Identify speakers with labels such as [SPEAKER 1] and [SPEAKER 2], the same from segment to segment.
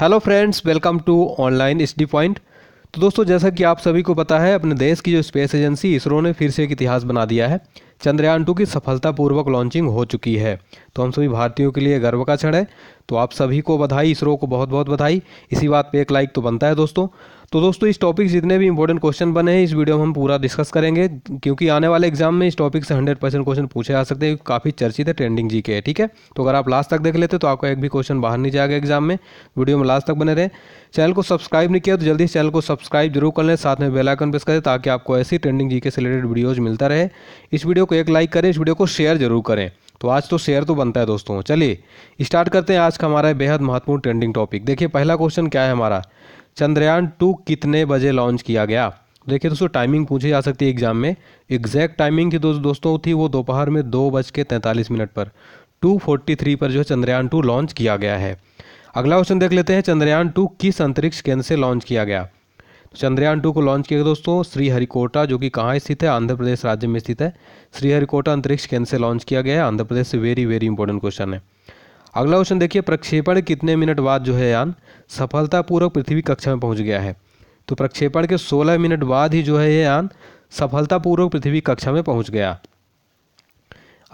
[SPEAKER 1] hello friends welcome to online D point तो दोस्तों जैसा कि आप सभी को पता है अपने देश की जो स्पेस एजेंसी इसरो ने फिर से एक इतिहास बना दिया है चंद्रयान टू की सफलतापूर्वक लॉन्चिंग हो चुकी है तो हम सभी भारतीयों के लिए गर्व का क्षण है तो आप सभी को बधाई इसरो को बहुत बहुत बधाई इसी बात पे एक लाइक तो बनता है दोस्तों तो दोस्तों इस टॉपिक जितने भी इंपॉर्टेंट क्वेश्चन बने हैं इस वीडियो में हम पूरा डिस्कस करेंगे क्योंकि आने वाले एग्जाम में इस टॉपिक से हंड्रेड परसेंट क्वेश्चन पूछे जा सकते हैं काफ़ी चर्चित है ट्रेंडिंग जी के ठीक है तो अगर आप लास्ट तक देख लेते तो आपका एक भी क्वेश्चन बाहर नहीं जाएगा एग्जाम में वीडियो में लास्ट तक बने रहे चैनल को सब्सक्राइब नहीं किया तो जल्दी चैनल को सब्सक्राइब जरूर कर लें साथ में बेलाइकन प्रेस करें ताकि आपको ऐसी ट्रेंडिंग जी के रिलेटेड वीडियोज़ मिलता रहे इस वीडियो को एक लाइक करें इस वीडियो को शेयर जरूर करें तो आज तो शेयर तो बनता है दोस्तों चलिए स्टार्ट करते हैं आज का हमारा बेहद महत्वपूर्ण ट्रेंडिंग टॉपिक देखिए पहला क्वेश्चन क्या है हमारा चंद्रयान टू कितने बजे लॉन्च किया गया देखिए दोस्तों टाइमिंग पूछी जा सकती है एग्जाम में एग्जैक्ट टाइमिंग थी दोस्तों दोस्तों थी वो दोपहर में दो बज के तैंतालीस मिनट पर टू फोर्टी थ्री पर जो है चंद्रयान टू लॉन्च किया गया है अगला क्वेश्चन देख लेते हैं चंद्रयान टू किस अंतरिक्ष केंद्र से लॉन्च किया गया चंद्रयान टू को लॉन्च किया गया दोस्तों श्रीहरिकोटा जो कि कहाँ स्थित है आंध्र प्रदेश राज्य में स्थित है श्रीहरिकोटा अंतरिक्ष केंद्र से लॉन्च किया गया है आंध्र प्रदेश से वेरी वेरी इंपॉर्टेंट क्वेश्चन है अगला क्वेश्चन देखिए प्रक्षेपण कितने मिनट बाद जो है यान सफलतापूर्वक पृथ्वी कक्षा में पहुंच गया है तो प्रक्षेपण के 16 मिनट बाद ही जो है ये यान सफलतापूर्वक पृथ्वी कक्षा में पहुंच गया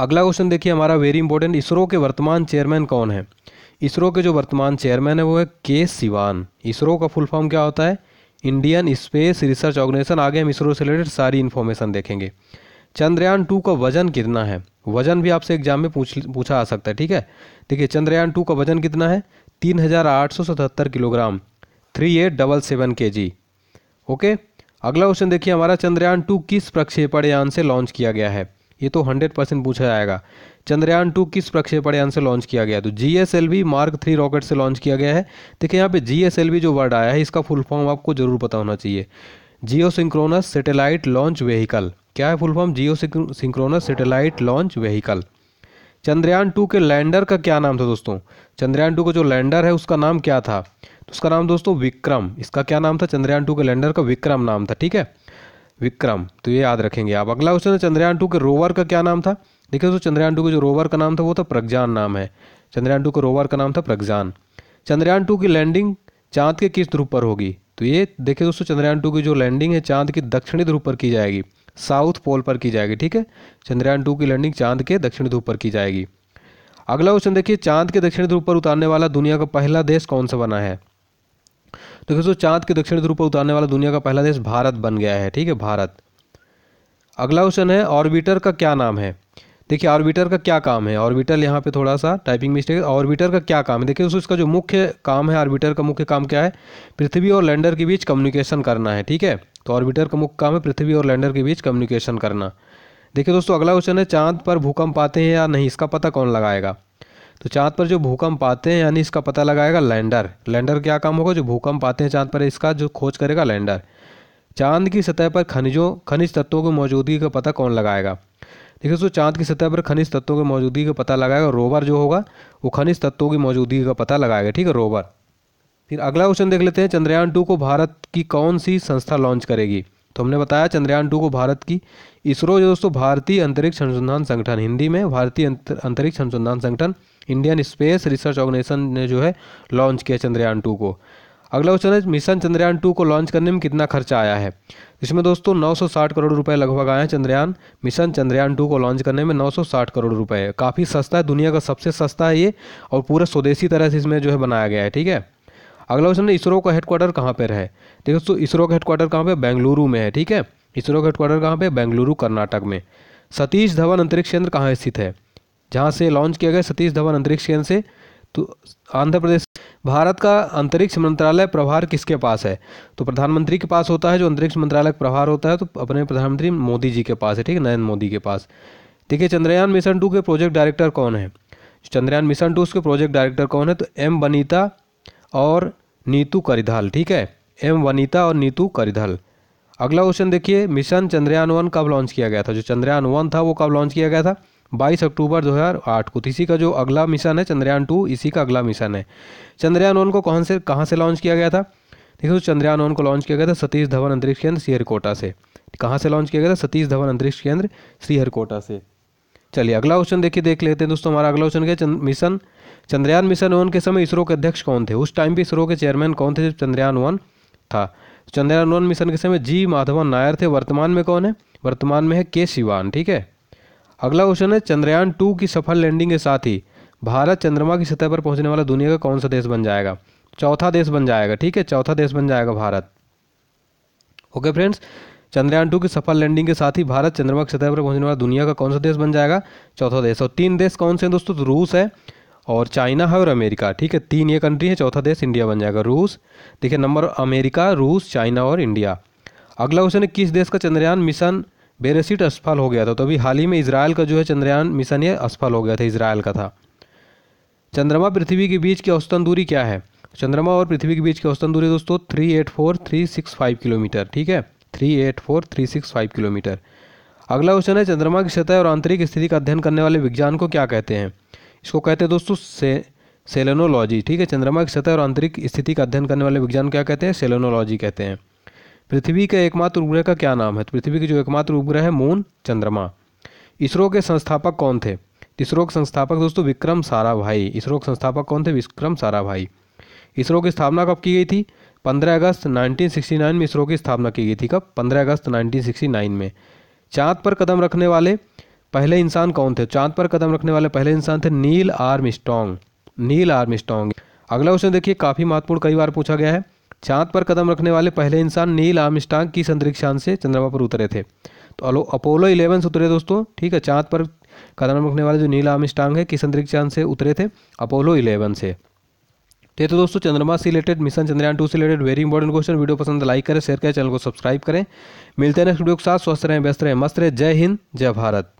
[SPEAKER 1] अगला क्वेश्चन देखिए हमारा वेरी इंपॉर्टेंट इसरो के वर्तमान चेयरमैन कौन है इसरो के जो वर्तमान चेयरमैन है वो है के सिवान इसरो का फुल फॉर्म क्या होता है इंडियन स्पेस रिसर्च ऑर्गेनाइजेशन आगे हम इसरो से रिलेटेड सारी इन्फॉर्मेशन देखेंगे चंद्रयान टू का वजन कितना है वजन भी आपसे एग्जाम में पूछ पूछा आ सकता है ठीक है देखिए चंद्रयान टू का वजन कितना है तीन हजार आठ सौ सतहत्तर kilogram three eight double seven K G okay अगला क्वेश्चन देखिए हमारा चंद्रयान टू किस प्रक्षेपण यान से लॉन्च किया गया है ये तो हंड्रेड परसेंट पूछा जाएगा चंद्रयान टू किस प्रक्षेपण यान से लॉन्च किया गया तो G S L V mark three rocket से लॉन्च किया गया है देखिए यहाँ पे जी एस एल वी जो वर्ड आया है इसका फुल फॉर्म आपको जरूर पता होना चाहिए geosynchronous satellite launch vehicle क्या है full form geosynchronous satellite launch vehicle Chandrayaan two के लैंडर का क्या नाम था दोस्तों चंद्रयान टू का जो लैंडर है उसका नाम क्या था तो उसका नाम दोस्तों विक्रम इसका क्या नाम था चंद्रयान टू के लैंडर का विक्रम नाम था ठीक है विक्रम तो ये याद रखेंगे आप अगला क्वेश्चन है चंद्रयान टू के रोवर का क्या नाम था देखिए दोस्तों चंद्रयान टू के जो रोवर का नाम था वो था प्रज्ञान नाम है चंद्रयान टू के रोवर का नाम था प्रज्ञान चंद्रयान टू की लैंडिंग चांद के किस ध्रुव पर होगी तो ये देखिए दोस्तों चंद्रयान टू की जो लैंडिंग है चांद की दक्षिणी ध्रुव पर की जाएगी साउथ पोल पर की जाएगी ठीक है चंद्रयान टू की लैंडिंग चांद के दक्षिण ध्रुव पर की जाएगी अगला क्वेश्चन देखिए चांद के दक्षिण ध्रुव पर उतारने वाला दुनिया का पहला देश कौन सा बना है तो दोस्तों चांद के दक्षिण ध्रुव पर उतारने वाला दुनिया का पहला देश भारत बन गया है ठीक है भारत अगला क्वेश्चन है ऑर्बिटर का क्या नाम है देखिए ऑर्बिटर का क्या काम है ऑर्बिटर यहाँ पे थोड़ा सा टाइपिंग मिस्टेक ऑर्बिटर का क्या काम है देखिए दोस्तों इसका जो मुख्य काम है ऑर्बिटर का मुख्य काम क्या है पृथ्वी और लैंडर के बीच कम्युनिकेशन करना है ठीक है तो ऑर्बिटर का मुख्य काम है पृथ्वी और लैंडर के बीच कम्युनिकेशन करना देखिए दोस्तों अगला क्वेश्चन है चांद पर भूकंप आते हैं या नहीं इसका पता कौन लगाएगा तो चांद पर जो भूकंप आते हैं यानी इसका पता लगाएगा लैंडर लैंडर क्या काम होगा जो भूकंप आते हैं चांद पर इसका जो खोज करेगा लैंडर चांद की सतह पर खनिजों खनिज तत्वों की मौजूदगी का पता कौन लगाएगा देखिए दोस्तों चांद की सतह पर खनिज तत्वों की मौजूदगी का पता लगाएगा रोवर जो होगा वो खनिज तत्वों की मौजूदगी का पता लगाएगा ठीक है रोवर फिर अगला क्वेश्चन देख लेते हैं चंद्रयान टू को भारत की कौन सी संस्था लॉन्च करेगी तो हमने बताया चंद्रयान टू को भारत की इसरो जो दोस्तों भारतीय अंतरिक्ष अनुसंधान संगठन हिंदी में भारतीय अंतरिक्ष अनुसंधान संगठन इंडियन स्पेस रिसर्च ऑर्गेनाइजेशन ने जो है लॉन्च किया चंद्रयान टू को अगला क्वेश्चन है मिशन चंद्रयान टू को लॉन्च करने में कितना खर्चा आया है इसमें दोस्तों 960 करोड़ रुपए लगभग आए हैं चंद्रयान मिशन चंद्रयान टू को लॉन्च करने में 960 करोड़ रुपए काफ़ी सस्ता है दुनिया का सबसे सस्ता है ये और पूरा स्वदेशी तरह से इसमें जो है बनाया गया है ठीक है अगला क्वेश्चन है इसरो का हेडक्वार्टर कहाँ पर है देखो तो दोस्तों इसरो का हेडक्वार्टर कहाँ पर बेंगलुरु में है ठीक है इसरो का हेडक्वार्टर कहाँ पर बेंगलुरु कर्नाटक में सतीश धवन अंतरिक्ष केंद्र कहाँ स्थित है जहाँ से लॉन्च किया गया सतीश धवन अंतरिक्ष केंद्र से तो आंध्र प्रदेश भारत का अंतरिक्ष मंत्रालय प्रभार किसके पास है तो प्रधानमंत्री के पास होता है जो अंतरिक्ष मंत्रालय का प्रभार होता है तो अपने प्रधानमंत्री मोदी जी के पास है ठीक है नरेंद्र मोदी के पास देखिए चंद्रयान मिशन टू के प्रोजेक्ट डायरेक्टर कौन है चंद्रयान मिशन टू उसके प्रोजेक्ट डायरेक्टर कौन है तो एम बनीता और नीतू करिधल ठीक है एम वनीता और नीतू करिधल अगला क्वेश्चन देखिए मिशन चंद्रयान वन कब लॉन्च किया गया था जो चंद्रयान वन था वो कब लॉन्च किया गया था 22 अक्टूबर 2008 को इसी का जो अगला मिशन है चंद्रयान टू इसी का अगला मिशन है चंद्रयान वन को कौन से कहाँ से लॉन्च किया गया था देखिए चंद्रयान वन को लॉन्च किया गया था सतीश धवन अंतरिक्ष केंद्र श्रीहरिकोटा से कहाँ से लॉन्च किया गया था सतीश धवन अंतरिक्ष केंद्र श्रीहरिकोटा से चलिए अगला क्वेश्चन देखिए देख लेते हैं दोस्तों हमारा अगला क्वेश्चन क्या मिशन चंद्रयान मिशन वन के समय इसरो के अध्यक्ष कौन थे उस टाइम भी इसरो के चेयरमैन कौन थे जब चंद्रयान वन था चंद्रयान वन मिशन के समय जी माधवन नायर थे वर्तमान में कौन है वर्तमान में है के शिवान ठीक है अगला क्वेश्चन है चंद्रयान टू की सफल लैंडिंग के साथ ही भारत चंद्रमा की सतह पर पहुंचने वाला दुनिया का कौन सा देश बन जाएगा चौथा देश बन जाएगा ठीक है चौथा देश बन जाएगा Bharat okay friends Chandrayaan two की सफल लैंडिंग के साथ ही भारत चंद्रमा की सतह पर पहुंचने वाला दुनिया का कौन सा देश बन जाएगा चौथा देश और तीन देश कौन से हैं दोस्तों रूस है और चाइना है और अमेरिका ठीक है तीन ये कंट्री है चौथा देश इंडिया बन जाएगा रूस देखिए नंबर अमेरिका रूस चाइना और इंडिया अगला क्वेश्चन है किस देश का चंद्रयान मिशन बेरेसिट असफल हो गया था तो अभी हाल ही में इसराइल का जो है चंद्रयान मिशन ये असफल हो गया था इसराइल का था चंद्रमा पृथ्वी के बीच की औसतन दूरी क्या है चंद्रमा और पृथ्वी के बीच की औसतन दूरी दोस्तों three eight four three six five kilometre ठीक है three eight four three six five kilometre अगला क्वेश्चन है चंद्रमा की सतह और आंतरिक स्थिति का अध्ययन करने वाले विज्ञान को क्या कहते हैं इसको कहते हैं दोस्तों से सेलेनोलॉजी ठीक है चंद्रमा की सतह और आंतरिक स्थिति का अध्ययन करने वाले विज्ञान क्या कहते हैं सेलेनोलॉजी कहते हैं पृथ्वी के एकमात्र उपग्रह का क्या नाम है तो पृथ्वी के जो एकमात्र उपग्रह है मून चंद्रमा इसरो के संस्थापक कौन थे इसरो के संस्थापक दोस्तों विक्रम साराभाई इसरो के संस्थापक कौन थे विक्रम साराभाई इसरो की स्थापना कब की गई थी 15 अगस्त 1969 में इसरो की स्थापना की गई थी कब 15 अगस्त 1969 में चाँद पर कदम रखने वाले पहले इंसान कौन थे चांद पर कदम रखने वाले पहले इंसान थे Neil Armstrong Neil Armstrong अगला क्वेश्चन देखिए काफ़ी महत्वपूर्ण कई बार पूछा गया है चांद पर कदम रखने वाले पहले इंसान नील आर्म स्टॉन्ग किस अंतरिक्षांत से चंद्रमा पर उतरे थे तो अलो अपोलो इलेवन से उतरे दोस्तों ठीक है चांद पर कदम रखने वाले जो नील आर्म स्टॉन्ग है किस अंतरिक्षांत से उतरे थे अपोलो इलेवन से ये तो दोस्तों चंद्रमा से रिलेटेड मिशन चंद्रयान टू से related very important question video पसंद लाइक करें शेयर करें चैनल को सब्सक्राइब करें मिलते हैं नेक्स्ट वीडियो के साथ स्वस्थ रहें व्यस्त रहें मस्त रहें जय हिंद जय भारत